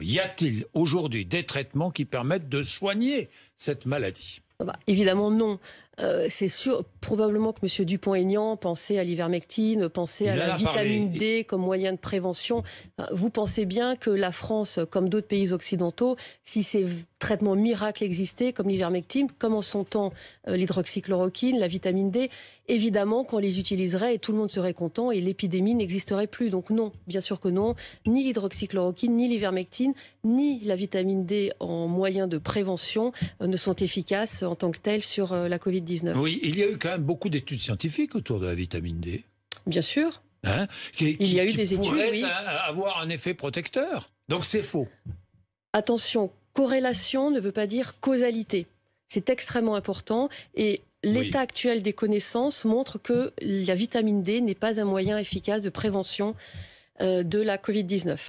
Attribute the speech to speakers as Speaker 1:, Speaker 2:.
Speaker 1: Y a-t-il aujourd'hui des traitements qui permettent de soigner cette maladie
Speaker 2: bah, évidemment non. Euh, c'est sûr, probablement que M. Dupont-Aignan pensait à l'ivermectine, pensait à la vitamine D comme moyen de prévention. Vous pensez bien que la France, comme d'autres pays occidentaux, si ces traitements miracles existaient, comme l'ivermectine, comme en son temps euh, l'hydroxychloroquine, la vitamine D, évidemment qu'on les utiliserait et tout le monde serait content et l'épidémie n'existerait plus. Donc non, bien sûr que non, ni l'hydroxychloroquine, ni l'ivermectine, ni la vitamine D en moyen de prévention euh, ne sont efficaces en tant que telles sur la Covid-19. Oui,
Speaker 3: il y a eu quand même beaucoup d'études scientifiques autour de la vitamine D. Bien sûr. Hein, il y a eu des études. Oui. avoir un effet protecteur. Donc c'est faux.
Speaker 2: Attention, corrélation ne veut pas dire causalité. C'est extrêmement important et l'état actuel des connaissances montre que la vitamine D n'est pas un moyen efficace de prévention euh, de la Covid-19.